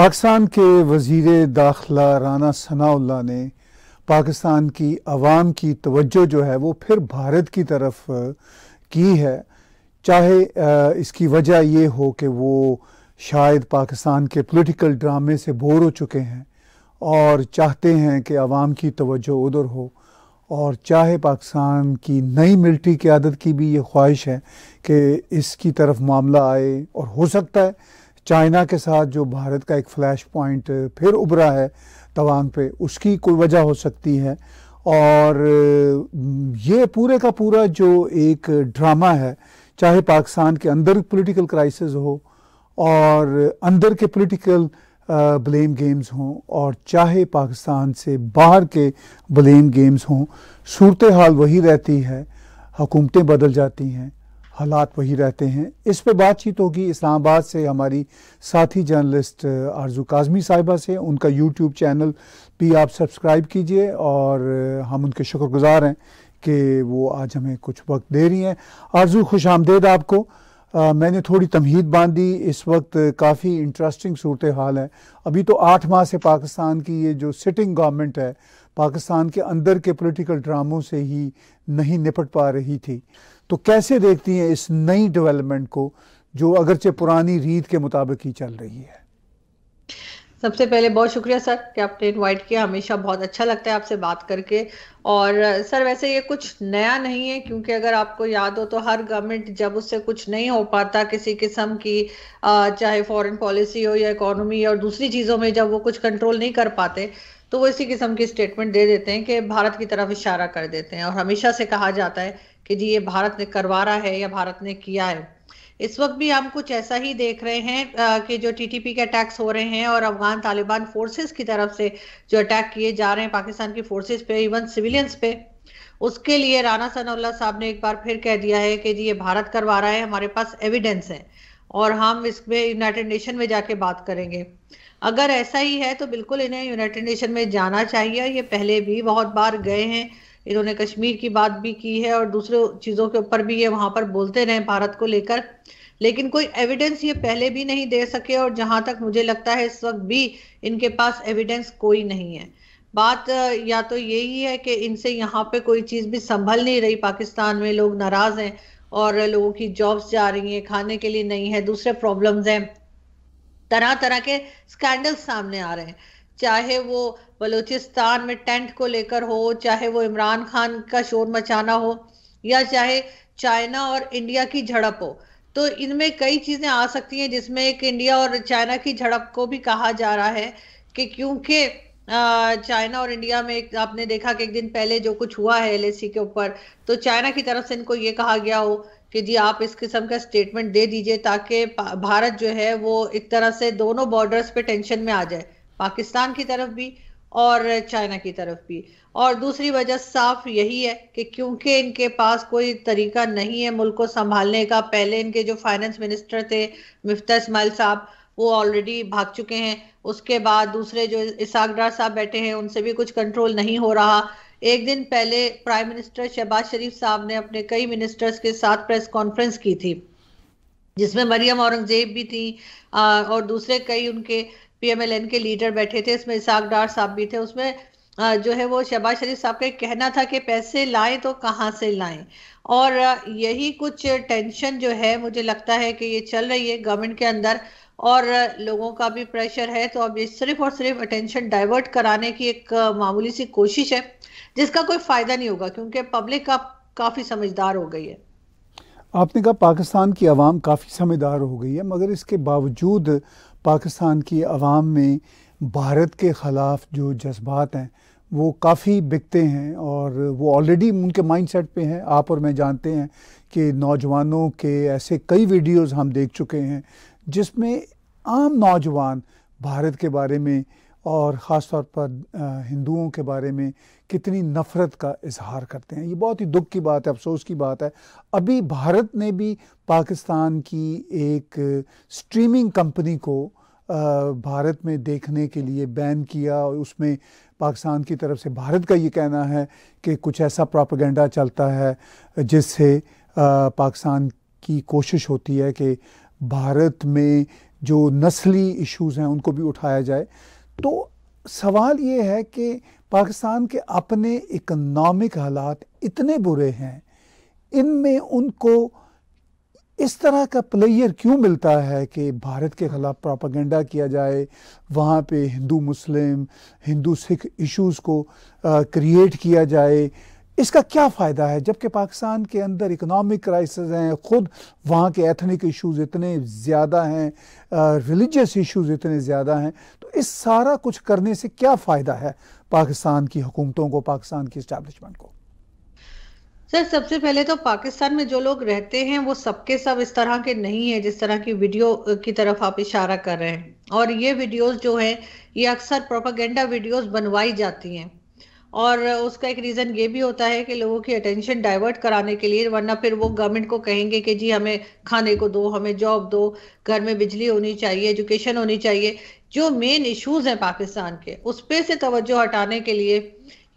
पाकिस्तान के वजीर दाखिला राना सनाउल्ला ने पाकिस्तान की आवाम की तवज्जो जो है वो फिर भारत की तरफ की है चाहे इसकी वजह ये हो कि वो शायद पाकिस्तान के पॉलिटिकल ड्रामे से बोर हो चुके हैं और चाहते हैं कि आवाम की तवज्जो उधर हो और चाहे पाकिस्तान की नई मिल्ट्री क़्यादत की भी ये ख्वाहिश है कि इसकी तरफ मामला आए और हो सकता है चाइना के साथ जो भारत का एक फ्लैश पॉइंट फिर उभरा है तवांग पे उसकी कोई वजह हो सकती है और ये पूरे का पूरा जो एक ड्रामा है चाहे पाकिस्तान के अंदर पॉलिटिकल क्राइसिस हो और अंदर के पॉलिटिकल ब्लेम गेम्स हों और चाहे पाकिस्तान से बाहर के ब्लेम गेम्स हों सूरत हाल वही रहती है हुकूमतें बदल जाती हैं हालात वही रहते हैं इस पे बातचीत होगी इस्लामाबाद से हमारी साथी जर्नलिस्ट आरजू काजमी साहिबा से उनका यूट्यूब चैनल भी आप सब्सक्राइब कीजिए और हम उनके शुक्रगुजार हैं कि वो आज हमें कुछ वक्त दे रही हैं आरजू खुश आमदेद आपको आ, मैंने थोड़ी तमहीद बांधी इस वक्त काफ़ी इंटरेस्टिंग सूरत हाल है अभी तो आठ माह से पाकिस्तान की ये जो सिटिंग गवर्नमेंट है पाकिस्तान के अंदर के पॉलिटिकल ड्रामों से ही नहीं निपट पा रही थी तो कैसे देखती हैं इस नई डेवलपमेंट को जो अगरचे पुरानी रीत के मुताबिक ही चल रही है सबसे पहले बहुत शुक्रिया सर कि आपने इनवाइट किया हमेशा बहुत अच्छा लगता है आपसे बात करके और सर वैसे ये कुछ नया नहीं है क्योंकि अगर आपको याद हो तो हर गवर्नमेंट जब उससे कुछ नहीं हो पाता किसी किस्म की चाहे फॉरेन पॉलिसी हो या इकोनॉमी और दूसरी चीज़ों में जब वो कुछ कंट्रोल नहीं कर पाते तो वो इसी किस्म की स्टेटमेंट दे देते हैं कि भारत की तरफ इशारा कर देते हैं और हमेशा से कहा जाता है कि जी ये भारत ने करवा रहा है या भारत ने किया है इस वक्त भी हम कुछ ऐसा ही देख रहे हैं कि जो टीटीपी के अटैक्स हो रहे हैं और अफगान तालिबान फोर्सेस की तरफ से जो अटैक किए जा रहे हैं पाकिस्तान की फोर्सेस पे इवन सिविलियंस पे उसके लिए राणा सनाउल्ला साहब ने एक बार फिर कह दिया है कि जी ये भारत करवा रहा है हमारे पास एविडेंस है और हम इसमें यूनाइटेड नेशन में जाके बात करेंगे अगर ऐसा ही है तो बिल्कुल इन्हें यूनाइटेड नेशन में जाना चाहिए ये पहले भी बहुत बार गए हैं इन्होंने कश्मीर की बात भी की है और दूसरे चीज़ों के ऊपर भी ये वहां पर बोलते रहे भारत को लेकर लेकिन कोई एविडेंस ये पहले भी नहीं दे सके और जहां तक मुझे लगता है इस वक्त भी इनके पास एविडेंस कोई नहीं है बात या तो यही है कि इनसे यहाँ पे कोई चीज़ भी संभल नहीं रही पाकिस्तान में लोग नाराज हैं और लोगों की जॉब्स जा रही हैं खाने के लिए नहीं है दूसरे प्रॉब्लम्स हैं तरह तरह के स्कैंडल्स सामने आ रहे हैं चाहे वो बलूचिस्तान में टेंट को लेकर हो चाहे वो इमरान खान का शोर मचाना हो या चाहे चाइना और इंडिया की झड़प हो तो इनमें कई चीजें आ सकती हैं जिसमें एक इंडिया और चाइना की झड़प को भी कहा जा रहा है कि क्योंकि चाइना और इंडिया में आपने देखा कि एक दिन पहले जो कुछ हुआ है एल के ऊपर तो चाइना की तरफ से इनको ये कहा गया हो कि जी आप इस किस्म का स्टेटमेंट दे दीजिए ताकि भारत जो है वो एक तरह से दोनों बॉर्डर्स पे टेंशन में आ जाए पाकिस्तान की तरफ भी और चाइना की तरफ भी और दूसरी वजह साफ यही है कि क्योंकि इनके पास कोई तरीका नहीं है मुल्क को संभालने का पहले इनके जो फाइनेंस मिनिस्टर थे मिफ्ता इसमाइल साहब वो ऑलरेडी भाग चुके हैं उसके बाद दूसरे जो इसाकडार साहब बैठे हैं उनसे भी कुछ कंट्रोल नहीं हो रहा एक दिन पहले प्राइम मिनिस्टर शहबाज शरीफ साहब ने अपने कई मिनिस्टर्स के साथ प्रेस कॉन्फ्रेंस की थी जिसमें मरियम औरंगजेब भी थी और दूसरे कई उनके पीएमएलएन के लीडर बैठे थे इसमें इसाक डार साहब भी थे उसमें जो है वो शहबाज शरीफ साहब का कहना था कि पैसे लाएं तो कहाँ से लाएं और यही कुछ टेंशन जो है मुझे लगता है कि ये चल रही है गवर्नमेंट के अंदर और लोगों का भी प्रेशर है तो अब ये सिर्फ और सिर्फ अटेंशन डाइवर्ट कराने की एक मामूली सी कोशिश है जिसका कोई फायदा नहीं होगा क्योंकि पब्लिक का काफी समझदार हो गई है आपने कहा पाकिस्तान की आवाम काफ़ी समझदार हो गई है मगर इसके बावजूद पाकिस्तान की आवाम में भारत के ख़िलाफ़ जो जज्बात हैं वो काफ़ी बिकते हैं और वो ऑलरेडी उनके माइंड सेट पर हैं आप और मैं जानते हैं कि नौजवानों के ऐसे कई वीडियोज़ हम देख चुके हैं जिसमें आम नौजवान भारत के बारे में और ख़ास तौर पर हिंदुओं के बारे में कितनी नफ़रत का इजहार करते हैं ये बहुत ही दुख की बात है अफसोस की बात है अभी भारत ने भी पाकिस्तान की एक स्ट्रीमिंग कंपनी को भारत में देखने के लिए बैन किया और उसमें पाकिस्तान की तरफ से भारत का ये कहना है कि कुछ ऐसा प्रोपागेंडा चलता है जिससे पाकिस्तान की कोशिश होती है कि भारत में जो नस्ली इश्यूज़ हैं उनको भी उठाया जाए तो सवाल ये है कि पाकिस्तान के अपने इकनॉमिक हालात इतने बुरे हैं इनमें उनको इस तरह का प्लेयर क्यों मिलता है कि भारत के खिलाफ प्रोपागेंडा किया जाए वहाँ पे हिंदू मुस्लिम हिंदू सिख इश्यूज़ को क्रिएट किया जाए इसका क्या फ़ायदा है जबकि पाकिस्तान के अंदर इकनॉमिक क्राइसिस हैं ख़ुद वहाँ के एथनिक इश्यूज़ इतने ज़्यादा हैं रिलीजियस इश्यूज़ इतने ज़्यादा हैं तो इस सारा कुछ करने से क्या फ़ायदा है पाकिस्तान की हुकूमतों को पाकिस्तान की इस्टेबलिशमेंट को सर सबसे पहले तो पाकिस्तान में जो लोग रहते हैं वो सबके सब इस तरह के नहीं है जिस तरह की वीडियो की तरफ आप इशारा कर रहे हैं और ये वीडियोस जो है ये अक्सर प्रोपागेंडा वीडियोस बनवाई जाती हैं और उसका एक रीज़न ये भी होता है कि लोगों की अटेंशन डाइवर्ट कराने के लिए वरना फिर वो गवर्नमेंट को कहेंगे कि जी हमें खाने को दो हमें जॉब दो घर में बिजली होनी चाहिए एजुकेशन होनी चाहिए जो मेन इश्यूज हैं पाकिस्तान के उस पर से तवज्जो हटाने के लिए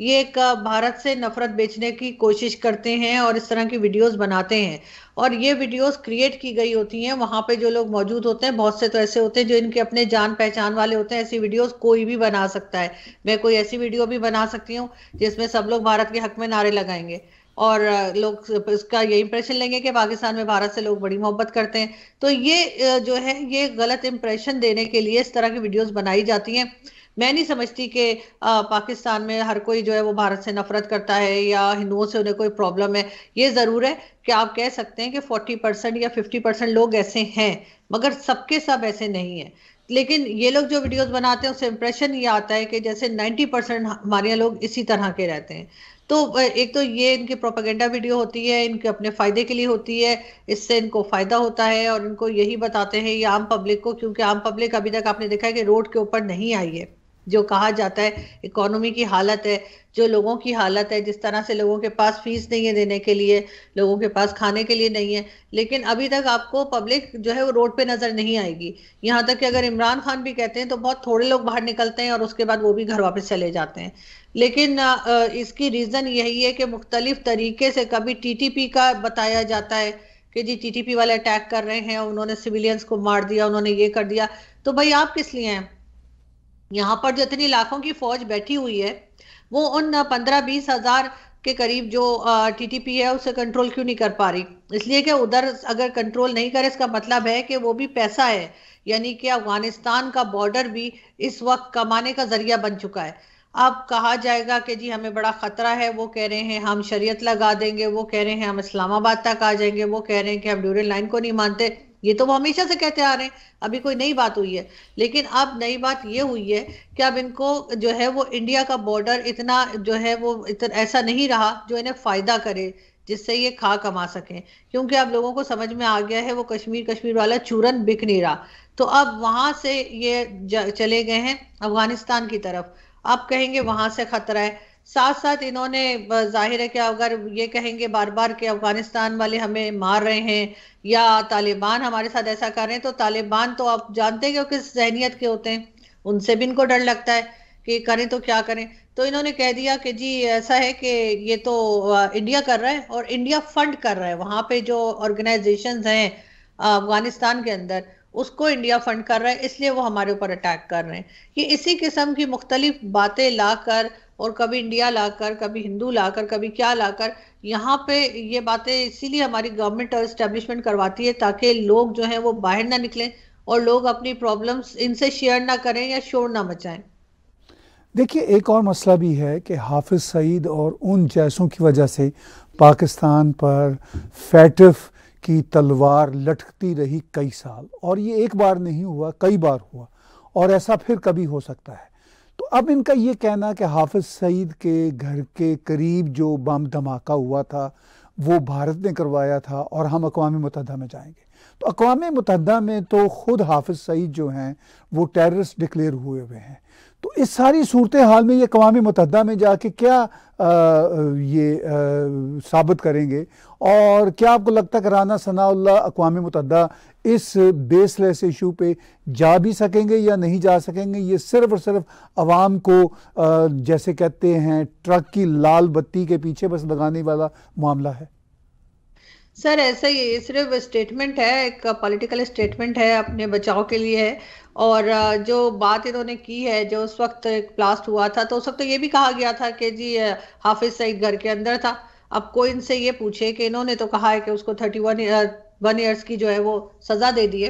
ये एक भारत से नफरत बेचने की कोशिश करते हैं और इस तरह की वीडियोस बनाते हैं और ये वीडियोस क्रिएट की गई होती हैं वहाँ पे जो लोग मौजूद होते हैं बहुत से तो ऐसे होते हैं जो इनके अपने जान पहचान वाले होते हैं ऐसी वीडियोस कोई भी बना सकता है मैं कोई ऐसी वीडियो भी बना सकती हूँ जिसमें सब लोग भारत के हक में नारे लगाएंगे और लोग इसका ये इम्प्रेशन लेंगे कि पाकिस्तान में भारत से लोग बड़ी मोहब्बत करते हैं तो ये जो है ये गलत इम्प्रेशन देने के लिए इस तरह की वीडियोस बनाई जाती हैं मैं नहीं समझती कि पाकिस्तान में हर कोई जो है वो भारत से नफरत करता है या हिंदुओं से उन्हें कोई प्रॉब्लम है ये ज़रूर है कि आप कह सकते हैं कि 40 परसेंट या 50 परसेंट लोग ऐसे हैं मगर सबके सब ऐसे नहीं है लेकिन ये लोग जो वीडियोस बनाते हैं उससे इम्प्रेशन ये आता है कि जैसे 90 परसेंट हमारे यहाँ लोग इसी तरह के रहते हैं तो एक तो ये इनकी प्रोपागेंडा वीडियो होती है इनके अपने फायदे के लिए होती है इससे इनको फायदा होता है और इनको यही बताते हैं ये आम पब्लिक को क्योंकि आम पब्लिक अभी तक आपने देखा है कि रोड के ऊपर नहीं आई है जो कहा जाता है इकोनॉमी की हालत है जो लोगों की हालत है जिस तरह से लोगों के पास फीस नहीं है देने के लिए लोगों के पास खाने के लिए नहीं है लेकिन अभी तक आपको पब्लिक जो है वो रोड पे नजर नहीं आएगी यहाँ तक कि अगर इमरान खान भी कहते हैं तो बहुत थोड़े लोग बाहर निकलते हैं और उसके बाद वो भी घर वापस चले जाते हैं लेकिन इसकी रीजन यही है कि मुख्तलिफ तरीके से कभी टी का बताया जाता है कि जी टी वाले अटैक कर रहे हैं उन्होंने सिविलियंस को मार दिया उन्होंने ये कर दिया तो भाई आप किस लिए हैं यहाँ पर जो इतनी लाखों की फौज बैठी हुई है वो उन पंद्रह बीस हजार के करीब जो टीटीपी है उसे कंट्रोल क्यों नहीं कर पा रही इसलिए कि उधर अगर कंट्रोल नहीं करे इसका मतलब है कि वो भी पैसा है यानी कि अफगानिस्तान का बॉर्डर भी इस वक्त कमाने का जरिया बन चुका है अब कहा जाएगा कि जी हमें बड़ा खतरा है वो कह रहे हैं हम शरीयत लगा देंगे वो कह रहे हैं हम इस्लामाबाद तक आ जाएंगे वो कह रहे हैं कि हम ड्यूरल लाइन को नहीं मानते ये तो वो हमेशा से कहते आ रहे हैं अभी कोई नई बात हुई है लेकिन अब नई बात ये हुई है कि अब इनको जो है वो इंडिया का बॉर्डर इतना जो है वो इतना ऐसा नहीं रहा जो इन्हें फायदा करे जिससे ये खा कमा सकें क्योंकि अब लोगों को समझ में आ गया है वो कश्मीर कश्मीर वाला चूरन बिक नहीं रहा तो अब वहां से ये चले गए हैं अफगानिस्तान की तरफ आप कहेंगे वहां से खतरा है साथ साथ इन्होंने जाहिर है कि अगर ये कहेंगे बार बार कि अफगानिस्तान वाले हमें मार रहे हैं या तालिबान हमारे साथ ऐसा कर रहे हैं तो तालिबान तो आप जानते हैं कि किस जहनीत के होते हैं उनसे भी इनको डर लगता है कि करें तो क्या करें तो इन्होंने कह दिया कि जी ऐसा है कि ये तो इंडिया कर रहा है और इंडिया फंड कर रहा है वहाँ पे जो ऑर्गेनाइजेशन हैं अफगानिस्तान के अंदर उसको इंडिया फंड कर रहा है इसलिए वो हमारे ऊपर अटैक कर रहे हैं ये इसी किस्म की मुख्तलिफ बातें लाकर और कभी इंडिया लाकर कभी हिंदू लाकर कभी क्या लाकर यहाँ पे ये बातें इसीलिए हमारी गवर्नमेंट और इस्टेब्लिशमेंट करवाती है ताकि लोग जो है वो बाहर ना निकलें और लोग अपनी प्रॉब्लम्स इनसे शेयर ना करें या शोर ना मचाएं देखिए एक और मसला भी है कि हाफिज सईद और उन जैसों की वजह से पाकिस्तान पर फैटफ की तलवार लटकती रही कई साल और ये एक बार नहीं हुआ कई बार हुआ और ऐसा फिर कभी हो सकता है अब इनका ये कहना कि हाफिज सईद के घर के करीब जो बम धमाका हुआ था वो भारत ने करवाया था और हम अकवा मतहद में जाएंगे तो अकवा मुतहदा में तो ख़ुद हाफिज सईद जो हैं वो टेररिस्ट डिक्लेयर हुए हुए हैं तो इस सारी सूरत हाल में ये कवामी मतहद में जाके क्या आ, ये आ, साबित करेंगे और क्या आपको लगता है कि राना सनाउल्ला अकवा मतदा इस बेसलेस इशू पे जा भी सकेंगे या नहीं जा सकेंगे ये सिर्फ और सिर्फ आवाम को आ, जैसे कहते हैं ट्रक की लाल बत्ती के पीछे बस लगाने वाला मामला है सर ऐसा ही सिर्फ स्टेटमेंट है एक पॉलिटिकल स्टेटमेंट है अपने बचाव के लिए है और जो बात इन्होंने की है जो उस वक्त ब्लास्ट हुआ था तो उस वक्त तो ये भी कहा गया था कि जी हाफिज सईद घर के अंदर था अब कोई इनसे ये पूछे कि इन्होंने तो कहा है कि उसको थर्टी वन वन ईयर्स की जो है वो सजा दे दिए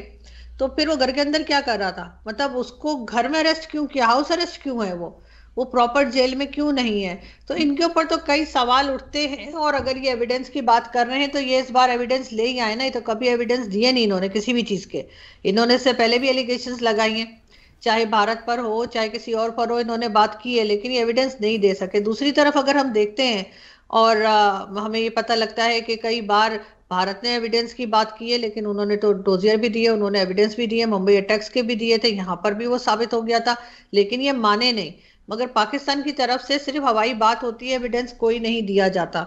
तो फिर वो घर के अंदर क्या कर रहा था मतलब उसको घर में अरेस्ट क्यों किया हाउस अरेस्ट क्यों है वो वो प्रॉपर जेल में क्यों नहीं है तो इनके ऊपर तो कई सवाल उठते हैं और अगर ये एविडेंस की बात कर रहे हैं तो ये इस बार एविडेंस ले ही आए ना तो कभी एविडेंस दिए नहीं इन्होंने किसी भी चीज़ के इन्होंने इससे पहले भी एलिगेशन लगाई हैं चाहे भारत पर हो चाहे किसी और पर हो इन्होंने बात की है लेकिन ये एविडेंस नहीं दे सके दूसरी तरफ अगर हम देखते हैं और आ, हमें ये पता लगता है कि कई बार भारत ने एविडेंस की बात की है लेकिन उन्होंने तो डोजियर भी दिए उन्होंने एविडेंस भी दिए मुंबई अटैक्स के भी दिए थे यहाँ पर भी वो साबित हो गया था लेकिन ये माने नहीं मगर पाकिस्तान की तरफ से सिर्फ हवाई बात होती है एविडेंस कोई नहीं दिया जाता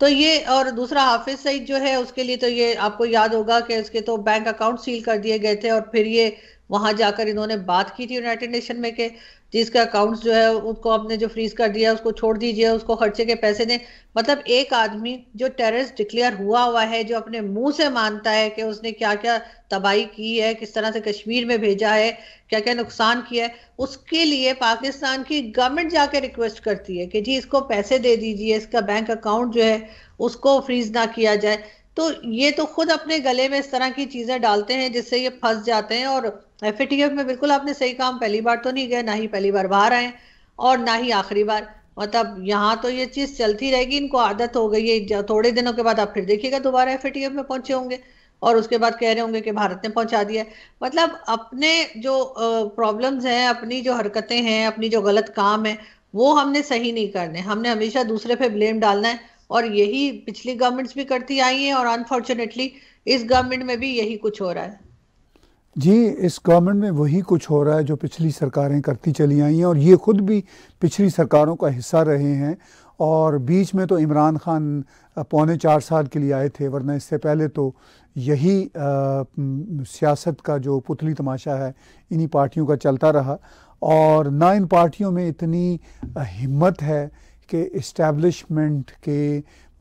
तो ये और दूसरा हाफिज सईद जो है उसके लिए तो ये आपको याद होगा कि उसके तो बैंक अकाउंट सील कर दिए गए थे और फिर ये वहां जाकर इन्होंने बात की थी यूनाइटेड नेशन में के जिसका अकाउंट्स जो है उसको आपने जो फ्रीज कर दिया उसको छोड़ दीजिए उसको खर्चे के पैसे दें मतलब एक आदमी जो टेररिस्ट डिक्लेयर हुआ हुआ है जो अपने मुंह से मानता है कि उसने क्या क्या तबाही की है किस तरह से कश्मीर में भेजा है क्या क्या नुकसान किया है उसके लिए पाकिस्तान की गवर्नमेंट जाके रिक्वेस्ट करती है कि जी इसको पैसे दे दीजिए इसका बैंक अकाउंट जो है उसको फ्रीज ना किया जाए तो ये तो खुद अपने गले में इस तरह की चीजें डालते हैं जिससे ये फंस जाते हैं और एफ में बिल्कुल आपने सही काम पहली बार तो नहीं गए ना ही पहली बार बाहर आए और ना ही आखिरी बार मतलब यहाँ तो ये चीज चलती रहेगी इनको आदत हो गई है थोड़े दिनों के बाद आप फिर देखिएगा दोबारा एफ में पहुंचे होंगे और उसके बाद कह रहे होंगे कि भारत ने पहुंचा दिया मतलब अपने जो प्रॉब्लम्स हैं अपनी जो हरकतें हैं अपनी जो गलत काम है वो हमने सही नहीं करने हमने हमेशा दूसरे पे ब्लेम डालना है और यही पिछली गवर्नमेंट्स भी करती आई हैं और अनफॉर्चुनेटली इस गवर्नमेंट में भी यही कुछ हो रहा है जी इस गवर्नमेंट में वही कुछ हो रहा है जो पिछली सरकारें करती चली आई हैं और ये खुद भी पिछली सरकारों का हिस्सा रहे हैं और बीच में तो इमरान खान पौने चार साल के लिए आए थे वरना इससे पहले तो यही सियासत का जो पुतली तमाशा है इन्हीं पार्टियों का चलता रहा और ना इन पार्टियों में इतनी हिम्मत है के इस्टेब्लिशमेंट के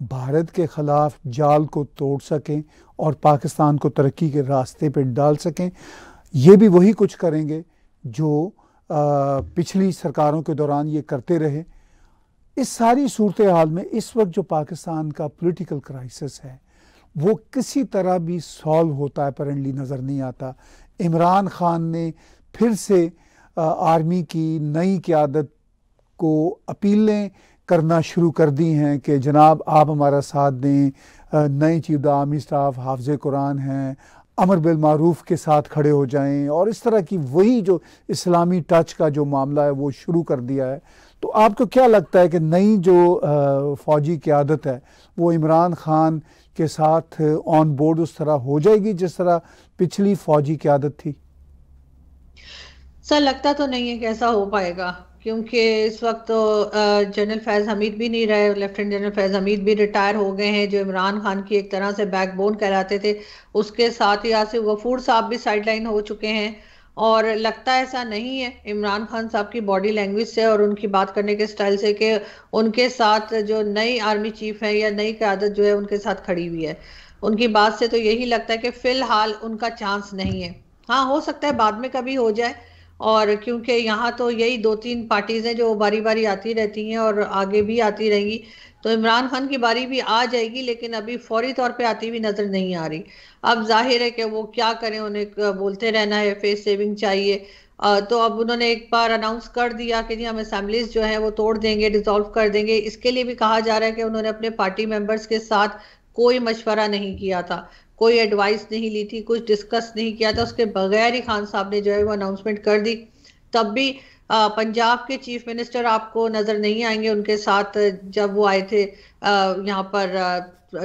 भारत के ख़िलाफ़ जाल को तोड़ सकें और पाकिस्तान को तरक्की के रास्ते पर डाल सकें ये भी वही कुछ करेंगे जो आ, पिछली सरकारों के दौरान ये करते रहे इस सारी सूरत हाल में इस वक्त जो पाकिस्तान का पॉलिटिकल क्राइसिस है वो किसी तरह भी सॉल्व होता है अपरेंटली नज़र नहीं आता इमरान ख़ान ने फिर से आ, आर्मी की नई क्यादत को अपीलें करना शुरू कर दी हैं कि जनाब आप हमारा साथ दें नए चीफ द आर्मी स्टाफ हाफज कुरान हैं अमर बिलमूफ के साथ खड़े हो जाएं और इस तरह की वही जो इस्लामी टच का जो मामला है वो शुरू कर दिया है तो आपको क्या लगता है कि नई जो फ़ौजी क्यादत है वो इमरान ख़ान के साथ ऑन बोर्ड उस तरह हो जाएगी जिस तरह पिछली फ़ौजी क्यादत थी सर लगता तो नहीं है कि ऐसा हो पाएगा क्योंकि इस वक्त तो जनरल फैज़ हमीद भी नहीं रहे लेफ्टिनेंट जनरल फैज़ हमीद भी रिटायर हो गए हैं जो इमरान खान की एक तरह से बैकबोन कहलाते थे उसके साथ ही आसिफ गफूर साहब भी साइडलाइन हो चुके हैं और लगता ऐसा नहीं है इमरान खान साहब की बॉडी लैंग्वेज से और उनकी बात करने के स्टाइल से कि उनके साथ जो नई आर्मी चीफ है या नई क्यादत जो है उनके साथ खड़ी हुई है उनकी बात से तो यही लगता है कि फिलहाल उनका चांस नहीं है हाँ हो सकता है बाद में कभी हो जाए और क्योंकि यहाँ तो यही दो तीन पार्टीज हैं जो बारी बारी आती रहती हैं और आगे भी आती रहेंगी तो इमरान खान की बारी भी आ जाएगी लेकिन अभी फौरी तौर पे आती हुई नजर नहीं आ रही अब जाहिर है कि वो क्या करें उन्हें बोलते रहना है फेस सेविंग चाहिए तो अब उन्होंने एक बार अनाउंस कर दिया कि जी हम असेंबलीज जो है वो तोड़ देंगे डिजोल्व कर देंगे इसके लिए भी कहा जा रहा है कि उन्होंने अपने पार्टी मेंबर्स के साथ कोई मशवरा नहीं किया था कोई एडवाइस नहीं ली थी कुछ डिस्कस नहीं किया था उसके बगैर ही खान साहब ने जो है वो अनाउंसमेंट कर दी तब भी आ, पंजाब के चीफ मिनिस्टर आपको नजर नहीं आएंगे उनके साथ जब वो आए थे यहाँ पर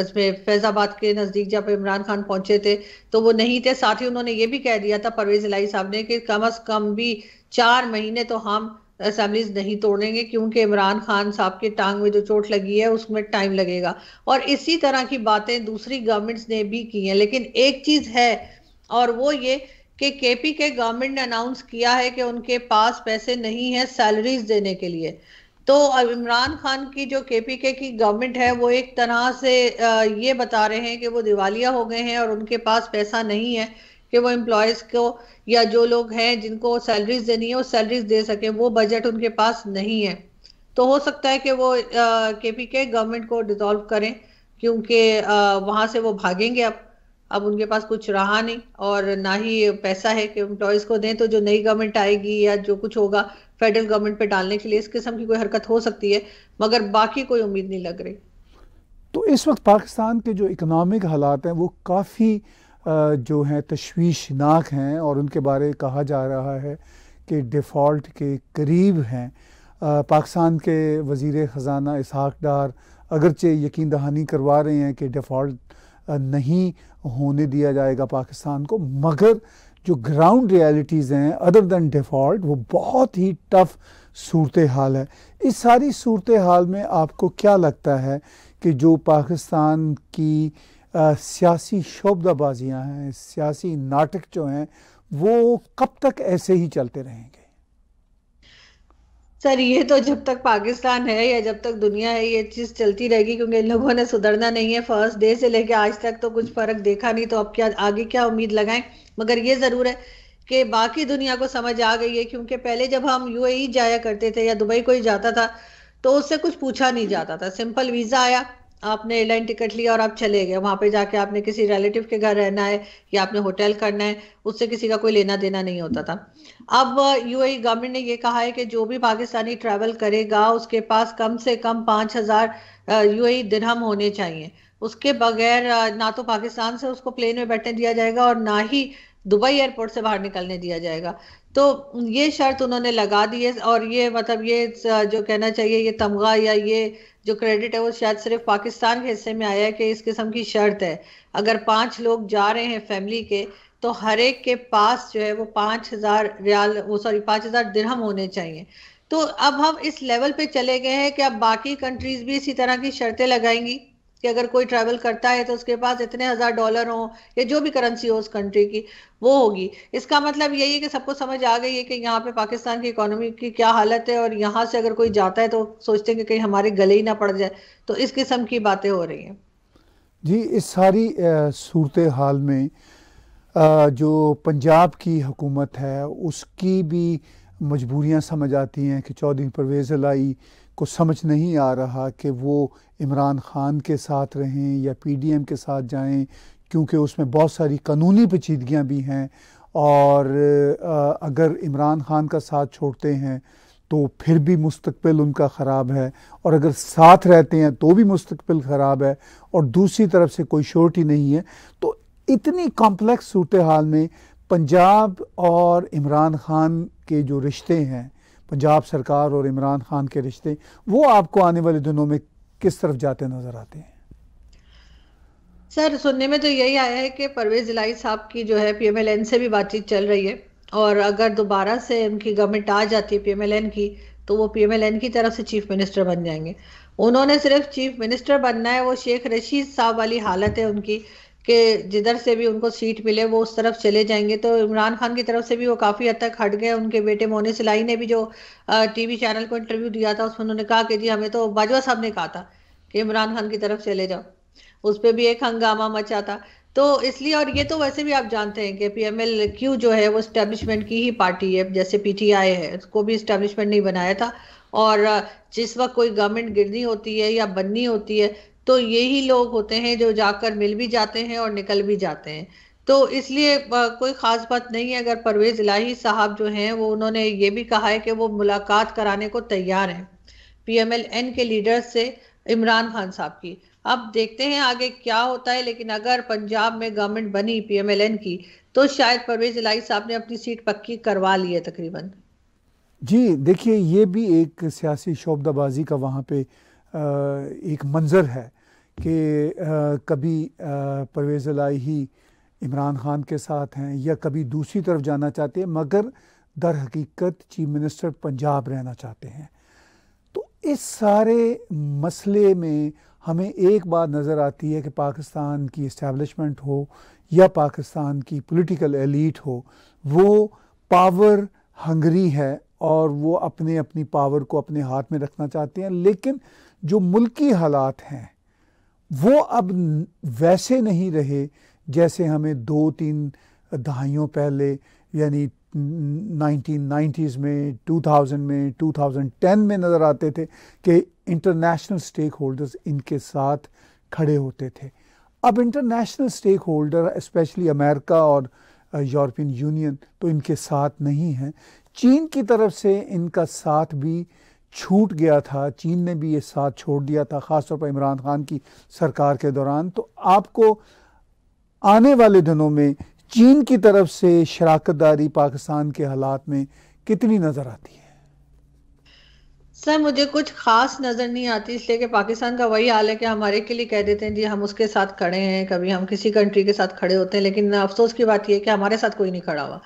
इसमें फैजाबाद के नजदीक जब इमरान खान पहुंचे थे तो वो नहीं थे साथ ही उन्होंने ये भी कह दिया था परवेज इलाई साहब ने कि कम अज कम भी चार महीने तो हम असेंबलीज नहीं तोड़ेंगे क्योंकि इमरान खान साहब के टांग में जो चोट लगी है उसमें टाइम लगेगा और इसी तरह की बातें दूसरी गवर्नमेंट्स ने भी की हैं लेकिन एक चीज है और वो ये कि केपी के गवर्नमेंट ने अनाउंस किया है कि उनके पास पैसे नहीं है सैलरीज देने के लिए तो इमरान खान की जो केपीके की गवर्नमेंट है वो एक तरह से ये बता रहे हैं कि वो दिवालिया हो गए हैं और उनके पास पैसा नहीं है कि वो एम्प्लॉयज को या जो लोग हैं जिनको सैलरीज देनी है वो सैलरीज दे सके वो बजट उनके पास नहीं है तो हो सकता है कि वो के पी के गवर्नमेंट को डिजोल्व करें क्योंकि वहां से वो भागेंगे अब अब उनके पास कुछ रहा नहीं और ना ही पैसा है कि एम्प्लॉयज को दें तो जो नई गवर्नमेंट आएगी या जो कुछ होगा फेडरल गवर्नमेंट पे डालने के लिए इस किस्म की कोई हरकत हो सकती है मगर बाकी कोई उम्मीद नहीं लग रही तो इस वक्त पाकिस्तान के जो इकोनॉमिक हालात हैं वो काफ़ी जो हैं तश्वीशनाक हैं और उनके बारे कहा जा रहा है कि डिफ़ॉल्ट के करीब हैं पाकिस्तान के वज़ी ख़जाना इसहाक डार अगरचे यकीन दहानी करवा रहे हैं कि डिफ़ॉल्ट नहीं होने दिया जाएगा पाकिस्तान को मगर जो ग्राउंड रियलिटीज़ हैं अदर दैन डिफ़ॉल्ट वो बहुत ही टफ़ सूरत हाल है इस सारी सूरत हाल में आपको क्या लगता है कि जो पाकिस्तान की सियासी शोबदाबाजियाँ हैं सियासी नाटक जो हैं वो कब तक ऐसे ही चलते रहेंगे सर ये तो जब तक पाकिस्तान है या जब तक दुनिया है ये चीज चलती रहेगी क्योंकि इन लोगों ने सुधरना नहीं है फर्स्ट डे से लेके आज तक तो कुछ फर्क देखा नहीं तो अब क्या आगे क्या उम्मीद लगाएं मगर ये जरूर है कि बाकी दुनिया को समझ आ गई है क्योंकि पहले जब हम यूएई e जाया करते थे या दुबई कोई जाता था तो उससे कुछ पूछा नहीं जाता था सिंपल वीजा आया आपने एयरलाइन टिकट लिया और आप चले गए वहां पे जाके आपने किसी रिलेटिव के घर रहना है या आपने होटल करना है उससे किसी का कोई लेना देना नहीं होता था अब यूएई गवर्नमेंट e ने यह कहा है कि जो भी पाकिस्तानी ट्रैवल करेगा उसके पास कम से कम पांच हजार यूएई दिरहम e होने चाहिए उसके बगैर ना तो पाकिस्तान से उसको प्लेन में बैठने दिया जाएगा और ना ही दुबई एयरपोर्ट से बाहर निकलने दिया जाएगा तो ये शर्त उन्होंने लगा दी है और ये मतलब ये जो कहना चाहिए ये तमगा या ये जो क्रेडिट है वो शायद सिर्फ पाकिस्तान के हिस्से में आया है कि इस किस्म की शर्त है अगर पांच लोग जा रहे हैं फैमिली के तो हर एक के पास जो है वो पाँच हज़ार रियाल वो सॉरी पाँच हज़ार दिरहम होने चाहिए तो अब हम इस लेवल पे चले गए हैं कि अब बाकी कंट्रीज भी इसी तरह की शर्तें लगाएंगी कि अगर कोई ट्रैवल करता है तो उसके पास इतने हज़ार डॉलर हो या जो भी करेंसी हो उस कंट्री की वो होगी इसका मतलब यही है कि सबको समझ आ गई है कि यहाँ पे पाकिस्तान की इकोनॉमी की क्या हालत है और यहाँ से अगर कोई जाता है तो सोचते हैं कि कहीं हमारे गले ही ना पड़ जाए तो इस किस्म की बातें हो रही हैं जी इस सारी सूरत हाल में आ, जो पंजाब की हुकूमत है उसकी भी मजबूरियाँ समझ आती हैं कि चौधरी परवेज़ लाई को समझ नहीं आ रहा कि वो इमरान ख़ान के साथ रहें या पीडीएम के साथ जाएं क्योंकि उसमें बहुत सारी कानूनी पेचीदगियाँ भी हैं और अगर इमरान ख़ान का साथ छोड़ते हैं तो फिर भी मुस्तबिल उनका ख़राब है और अगर साथ रहते हैं तो भी मुस्तबिल ख़राब है और दूसरी तरफ से कोई श्योरिटी नहीं है तो इतनी कॉम्प्लेक्स सूरत हाल में पंजाब और इमरान ख़ान के जो रिश्ते हैं पंजाब सरकार और इमरान ख़ान के रिश्ते वो आपको आने वाले दिनों में किस तरफ जाते नजर आते हैं सर सुनने में तो यही आया है कि परवेज इलाई साहब की जो है पीएमएलएन से भी बातचीत चल रही है और अगर दोबारा से उनकी गवर्नमेंट आ जाती है पीएमएलएन की तो वो पीएमएलएन की तरफ से चीफ मिनिस्टर बन जाएंगे उन्होंने सिर्फ चीफ मिनिस्टर बनना है वो शेख रशीद साहब वाली हालत है उनकी कि जिधर से भी उनको सीट मिले वो उस तरफ चले जाएंगे तो इमरान खान की तरफ से भी वो काफ़ी हद तक हट गए उनके बेटे मोनी सिलाई ने भी जो टीवी चैनल को इंटरव्यू दिया था उसमें उन्होंने कहा कि जी हमें तो बाजवा साहब ने कहा था कि इमरान खान की तरफ चले जाओ उस पर भी एक हंगामा मचा था तो इसलिए और ये तो वैसे भी आप जानते हैं कि पीएमएल क्यू जो है वो स्टैब्लिशमेंट की ही पार्टी है जैसे पीटीआई है उसको भी स्टैब्लिशमेंट नहीं बनाया था और जिस वक्त कोई गवर्नमेंट गिरनी होती है या बननी होती है तो यही लोग होते हैं जो जाकर मिल भी जाते हैं और निकल भी जाते हैं तो इसलिए कोई ख़ास बात नहीं है अगर परवेज़ इलाही साहब जो हैं वो उन्होंने ये भी कहा है कि वो मुलाकात कराने को तैयार हैं पीएमएलएन के लीडर्स से इमरान खान साहब की अब देखते हैं आगे क्या होता है लेकिन अगर पंजाब में गवर्नमेंट बनी पीएमएलएन की तो शायद परवेज इलाही साहब ने अपनी सीट पक्की करवा ली है तकरीबन जी देखिए ये भी एक सियासी शोबदाबाजी का वहाँ पे एक मंज़र है कि कभी परवेज़ लाही इमरान खान के साथ हैं या कभी दूसरी तरफ जाना चाहते हैं मगर दर हकीकत चीफ मिनिस्टर पंजाब रहना चाहते हैं तो इस सारे मसले में हमें एक बात नज़र आती है कि पाकिस्तान की इस्टेबलिशमेंट हो या पाकिस्तान की पॉलिटिकल एलीट हो वो पावर हंगरी है और वो अपने अपनी पावर को अपने हाथ में रखना चाहते हैं लेकिन जो मुल्की हालात हैं वो अब वैसे नहीं रहे जैसे हमें दो तीन दहाइयों पहले यानी 1990s में 2000 में 2010 में नज़र आते थे कि इंटरनेशनल स्टेक होल्डर्स इनके साथ खड़े होते थे अब international stake holder especially America और यूरोपियन यूनियन तो इनके साथ नहीं हैं चीन की तरफ से इनका साथ भी छूट गया था चीन ने भी ये साथ छोड़ दिया था ख़ासतौर पर इमरान खान की सरकार के दौरान तो आपको आने वाले दिनों में चीन की तरफ से शराकत दारी पाकिस्तान के हालात में कितनी नज़र आती है सर मुझे कुछ खास नज़र नहीं आती इसलिए कि पाकिस्तान का वही हाल है कि हमारे के लिए कह देते हैं जी हम उसके साथ खड़े हैं कभी हम किसी कंट्री के साथ खड़े होते हैं लेकिन अफसोस की बात यह कि हमारे साथ कोई नहीं खड़ा हुआ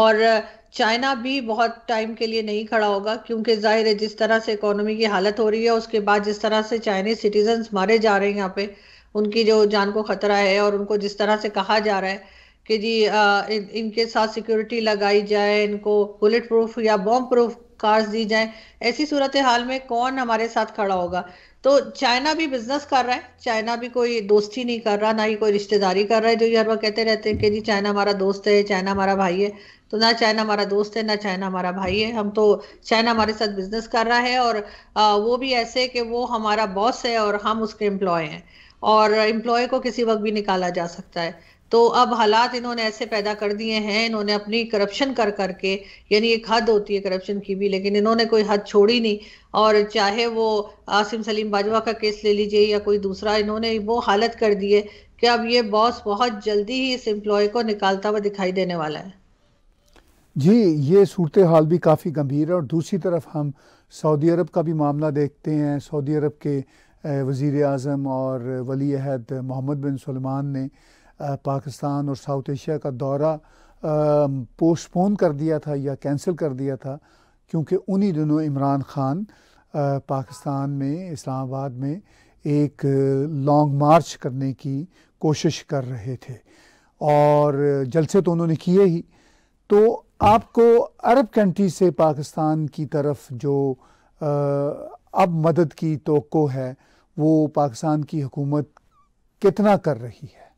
और चाइना भी बहुत टाइम के लिए नहीं खड़ा होगा क्योंकि जाहिर है जिस तरह से इकोनॉमी की हालत हो रही है उसके बाद जिस तरह से चाइनीज सिटीजन्स मारे जा रहे हैं यहाँ पे उनकी जो जान को खतरा है और उनको जिस तरह से कहा जा रहा है कि जी आ, इन, इनके साथ सिक्योरिटी लगाई जाए इनको बुलेट प्रूफ या बॉम्ब प्रूफ कार्स दी जाए ऐसी सूरत हाल में कौन हमारे साथ खड़ा होगा तो चाइना भी बिजनेस कर रहा है चाइना भी कोई दोस्ती नहीं कर रहा ना ही कोई रिश्तेदारी कर रहा है जो ये हर वक्त कहते रहते हैं कि जी चाइना हमारा दोस्त है चाइना हमारा भाई है तो ना चाइना हमारा दोस्त है ना चाइना हमारा भाई है हम तो चाइना हमारे साथ बिजनेस कर रहा है और आ, वो भी ऐसे कि वो हमारा बॉस है और हम उसके एम्प्लॉय हैं और एम्प्लॉय को किसी वक्त भी निकाला जा सकता है तो अब हालात इन्होंने ऐसे पैदा कर दिए हैं इन्होंने अपनी करप्शन कर करके यानी एक हद होती है करप्शन की भी लेकिन इन्होंने कोई हद छोड़ी नहीं और चाहे वो आसिम सलीम बाजवा का केस ले लीजिए या कोई दूसरा इन्होंने वो हालत कर दी है कि अब ये बॉस बहुत जल्दी ही इस एम्प्लॉय को निकालता हुआ दिखाई देने वाला है जी ये सूरत हाल भी काफ़ी गंभीर है और दूसरी तरफ हम सऊदी अरब का भी मामला देखते हैं सऊदी अरब के वज़ी अजम और वली अहद मोहम्मद बिन सलमान ने पाकिस्तान और साउथ एशिया का दौरा पोस्टपोन कर दिया था या कैंसिल कर दिया था क्योंकि उन्हीं दिनों इमरान ख़ान पाकिस्तान में इस्लामाबाद में एक लॉन्ग मार्च करने की कोशिश कर रहे थे और जलसे तो उन्होंने किए ही तो आपको अरब कंट्री से पाकिस्तान की तरफ जो आ, अब मदद की तो है वो पाकिस्तान की हुकूमत कितना कर रही है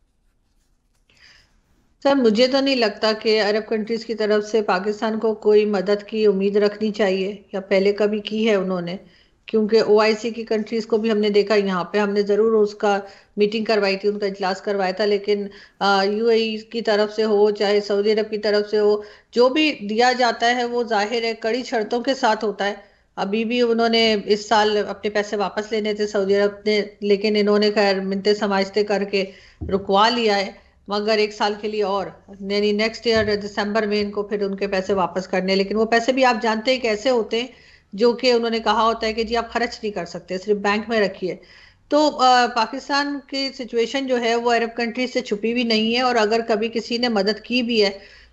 सर मुझे तो नहीं लगता कि अरब कंट्रीज की तरफ से पाकिस्तान को कोई मदद की उम्मीद रखनी चाहिए या पहले कभी की है उन्होंने क्योंकि ओ की कंट्रीज को भी हमने देखा यहाँ पे हमने जरूर उसका मीटिंग करवाई थी उनका इजलास करवाया था लेकिन ए e की तरफ से हो चाहे सऊदी अरब की तरफ से हो जो भी दिया जाता है वो जाहिर है कड़ी शर्तों के साथ होता है अभी भी उन्होंने इस साल अपने पैसे वापस लेने थे सऊदी अरब ने लेकिन इन्होंने खैर मिनते समाजते करके रुकवा लिया है मगर एक साल के लिए और यानी नेक्स्ट ईयर दिसंबर में इनको फिर उनके पैसे वापस करने लेकिन वो पैसे भी आप जानते हैं कैसे होते हैं जो कि उन्होंने कहा होता है कि जी आप खर्च नहीं कर सकते सिर्फ बैंक में रखिए तो पाकिस्तान की सिचुएशन जो है वो अरब कंट्रीज से छुपी भी नहीं है और अगर कभी किसी ने मदद की भी है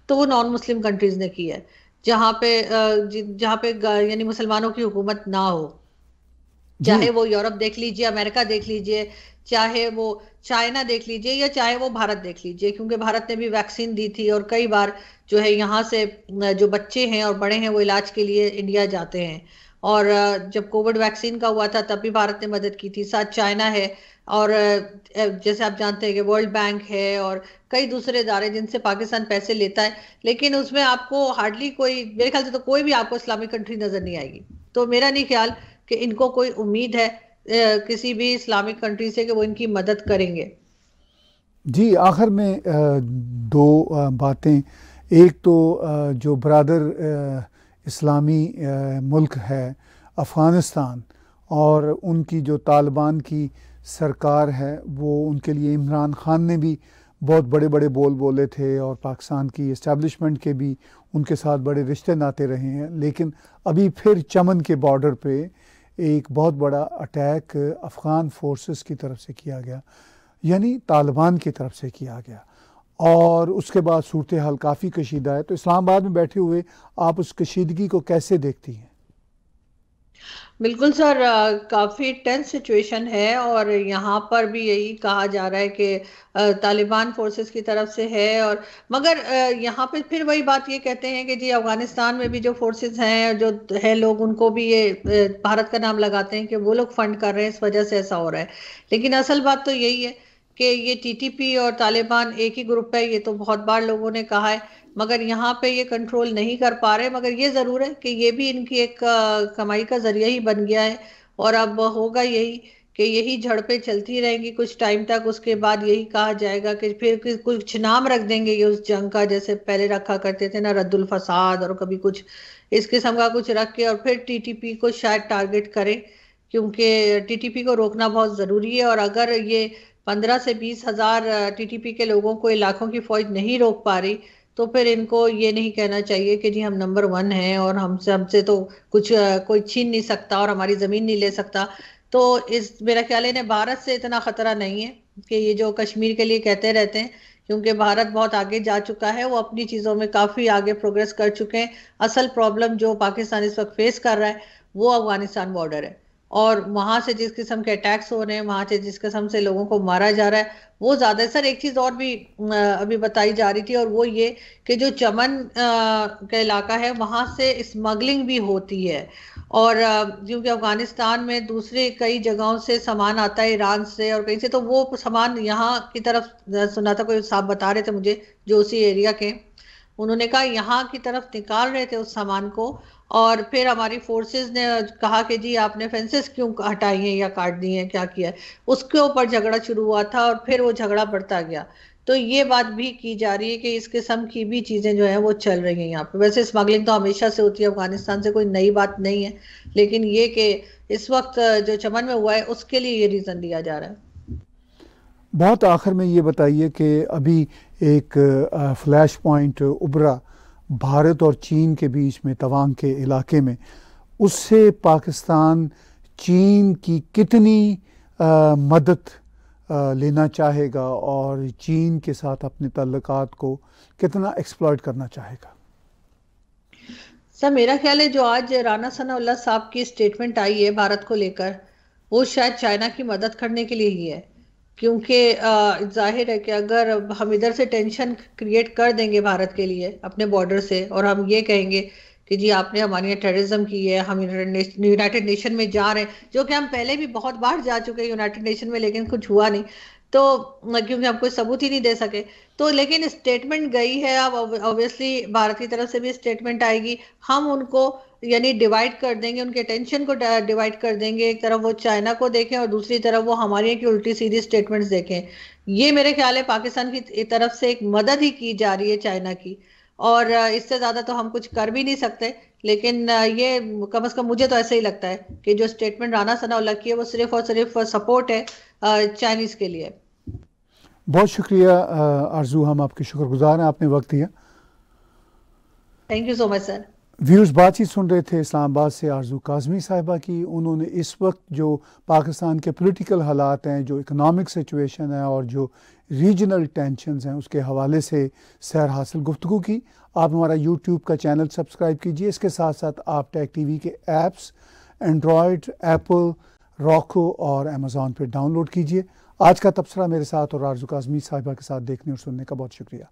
तो वो नॉन मुस्लिम कंट्रीज ने की है जहाँ पे जहाँ पे यानी मुसलमानों की हुकूमत ना हो चाहे वो यूरोप देख लीजिए अमेरिका देख लीजिए चाहे वो चाइना देख लीजिए या चाहे वो भारत देख लीजिए क्योंकि भारत ने भी वैक्सीन दी थी और कई बार जो है यहाँ से जो बच्चे हैं और बड़े हैं वो इलाज के लिए इंडिया जाते हैं और जब कोविड वैक्सीन का हुआ था तब भी भारत ने मदद की थी साथ चाइना है और जैसे आप जानते हैं कि वर्ल्ड बैंक है और कई दूसरे इदारे जिनसे पाकिस्तान पैसे लेता है लेकिन उसमें आपको हार्डली कोई मेरे ख्याल से तो कोई भी आपको इस्लामिक कंट्री नजर नहीं आएगी तो मेरा नहीं ख्याल कि इनको कोई उम्मीद है किसी भी इस्लामिक कंट्री से कि वो इनकी मदद करेंगे जी आखिर में दो बातें एक तो जो बरदर इस्लामी मुल्क है अफ़गानिस्तान और उनकी जो तालिबान की सरकार है वो उनके लिए इमरान ख़ान ने भी बहुत बड़े बड़े बोल बोले थे और पाकिस्तान की इस्टेबलिशमेंट के भी उनके साथ बड़े रिश्ते नाते रहे हैं लेकिन अभी फिर चमन के बॉर्डर पे एक बहुत बड़ा अटैक अफ़गान फोर्सेस की तरफ से किया गया यानी तालिबान की तरफ से किया गया और उसके बाद सूरत हाल काफ़ी कशीदा है तो इस्लामाबाद में बैठे हुए आप उस कशीदगी को कैसे देखती हैं बिल्कुल सर काफ़ी टेंस सिचुएशन है और यहाँ पर भी यही कहा जा रहा है कि तालिबान फोर्सेस की तरफ से है और मगर यहाँ पे फिर वही बात ये कहते हैं कि जी अफगानिस्तान में भी जो फोर्सेस हैं जो है लोग उनको भी ये भारत का नाम लगाते हैं कि वो लोग फंड कर रहे हैं इस वजह से ऐसा हो रहा है लेकिन असल बात तो यही है कि ये टीटीपी और तालिबान एक ही ग्रुप है ये तो बहुत बार लोगों ने कहा है मगर यहाँ पे ये कंट्रोल नहीं कर पा रहे मगर ये ज़रूर है कि ये भी इनकी एक कमाई का जरिया ही बन गया है और अब होगा यही कि यही झड़पें चलती रहेंगी कुछ टाइम तक उसके बाद यही कहा जाएगा कि फिर कुछ नाम रख देंगे ये उस जंग का जैसे पहले रखा करते थे ना रद्दुल फसाद और कभी कुछ इस किस्म का कुछ रख के और फिर टीटीपी को शायद टारगेट करें क्योंकि टीटीपी को रोकना बहुत ज़रूरी है और अगर ये पंद्रह से बीस हजार टीटीपी के लोगों को इलाकों की फौज नहीं रोक पा रही तो फिर इनको ये नहीं कहना चाहिए कि जी हम नंबर वन हैं और हमसे हमसे तो कुछ कोई छीन नहीं सकता और हमारी ज़मीन नहीं ले सकता तो इस मेरा ख्याल है भारत से इतना खतरा नहीं है कि ये जो कश्मीर के लिए कहते रहते हैं क्योंकि भारत बहुत आगे जा चुका है वो अपनी चीज़ों में काफ़ी आगे प्रोग्रेस कर चुके हैं असल प्रॉब्लम जो पाकिस्तान इस वक्त फेस कर रहा है वो अफगानिस्तान बॉर्डर है और वहां से जिस किस्म के अटैक्स हो रहे हैं वहां से जिस किस्म से लोगों को मारा जा रहा है वो ज्यादा सर एक चीज और भी अभी बताई जा रही थी और वो ये कि जो चमन का इलाका है वहां से स्मगलिंग भी होती है और क्योंकि अफगानिस्तान में दूसरे कई जगहों से सामान आता है ईरान से और कहीं से तो वो सामान यहाँ की तरफ सुना था कोई साहब बता रहे थे मुझे जो उसी एरिया के उन्होंने कहा यहाँ की तरफ निकाल रहे थे उस सामान को और फिर हमारी फोर्सेस ने कहा कि जी आपने फेंसेस क्यों हटाई हैं या काट दी हैं क्या किया है उसके ऊपर झगड़ा शुरू हुआ था और फिर वो झगड़ा बढ़ता गया तो ये बात भी की जा रही है कि इस किस्म की भी चीज़ें जो है वो चल रही हैं यहाँ पे वैसे स्मगलिंग तो हमेशा से होती है अफगानिस्तान से कोई नई बात नहीं है लेकिन ये कि इस वक्त जो चमन में हुआ है उसके लिए ये रीज़न दिया जा रहा है बहुत आखिर में ये बताइए कि अभी एक फ्लैश पॉइंट उभरा भारत और चीन के बीच में तवांग के इलाके में उससे पाकिस्तान चीन की कितनी आ, मदद आ, लेना चाहेगा और चीन के साथ अपने तल्लक को कितना एक्सप्लॉयट करना चाहेगा सर मेरा ख्याल है जो आज राना सना साहब की स्टेटमेंट आई है भारत को लेकर वो शायद चाइना की मदद करने के लिए ही है क्योंकि जाहिर है कि अगर हम इधर से टेंशन क्रिएट कर देंगे भारत के लिए अपने बॉर्डर से और हम ये कहेंगे कि जी आपने हमारे यहाँ टेररिज्म की है हम यूनाइटेड नेशन में जा रहे हैं जो कि हम पहले भी बहुत बार जा चुके हैं यूनाइटेड नेशन में लेकिन कुछ हुआ नहीं तो क्योंकि हम कोई सबूत ही नहीं दे सके तो लेकिन स्टेटमेंट गई है अब ऑब्वियसली भारत की तरफ से भी स्टेटमेंट आएगी हम उनको यानी डिवाइड कर देंगे उनके टेंशन को डिवाइड uh, कर देंगे एक तरफ वो चाइना को देखें और दूसरी तरफ वो हमारे की उल्टी सीधी स्टेटमेंट्स देखें ये मेरे ख्याल है पाकिस्तान की तरफ से एक मदद ही की जा रही है चाइना की और uh, इससे ज़्यादा तो हम कुछ कर भी नहीं सकते लेकिन uh, ये कम अज़ कम मुझे तो ऐसा ही लगता है कि जो स्टेटमेंट राना सना की है वो सिर्फ और सिर्फ सपोर्ट है चाइनीज़ के लिए बहुत शुक्रिया आरजू हम आपके शुक्रगुजार हैं आपने वक्त दिया thank you so much sir views बातचीत सुन रहे थे इस्लामाबाद से आरजू काजमी साहिबा की उन्होंने इस वक्त जो पाकिस्तान के पोलिटिकल हालात हैं जो इकनॉमिक सिचुएशन है और जो रीजनल टेंशन हैं उसके हवाले से सैर हासिल गुफ्तु की आप हमारा यूट्यूब का चैनल सब्सक्राइब कीजिए इसके साथ साथ आप टी टीवी के ऐप्स एंड्रॉयड एप्पल रॉको और अमेज़ोन पर डाउनलोड कीजिए आज का तबसरा मेरे साथ और आरजू काजमी साहिबा के साथ देखने और सुनने का बहुत शुक्रिया